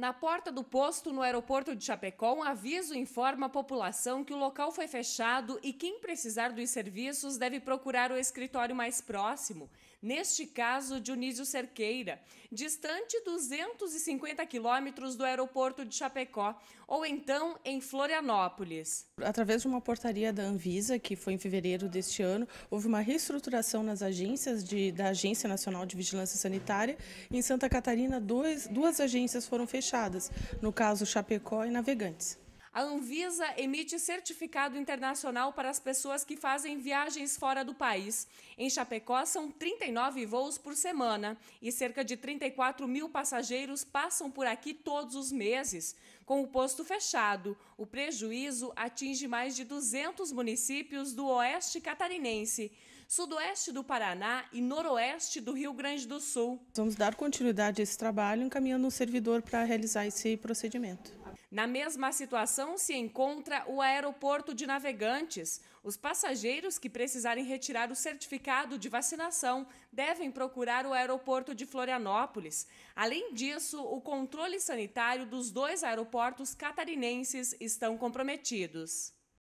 Na porta do posto no aeroporto de Chapecó, um aviso informa a população que o local foi fechado e quem precisar dos serviços deve procurar o escritório mais próximo, neste caso Dionísio Cerqueira, distante 250 quilômetros do aeroporto de Chapecó, ou então em Florianópolis. Através de uma portaria da Anvisa, que foi em fevereiro deste ano, houve uma reestruturação nas agências de, da Agência Nacional de Vigilância Sanitária. Em Santa Catarina, dois, duas agências foram fechadas fechadas, no caso Chapecó e Navegantes. A Anvisa emite certificado internacional para as pessoas que fazem viagens fora do país. Em Chapecó, são 39 voos por semana e cerca de 34 mil passageiros passam por aqui todos os meses. Com o posto fechado, o prejuízo atinge mais de 200 municípios do oeste catarinense, sudoeste do Paraná e noroeste do Rio Grande do Sul. Vamos dar continuidade a esse trabalho encaminhando um servidor para realizar esse procedimento. Na mesma situação se encontra o aeroporto de Navegantes. Os passageiros que precisarem retirar o certificado de vacinação devem procurar o aeroporto de Florianópolis. Além disso, o controle sanitário dos dois aeroportos catarinenses estão comprometidos.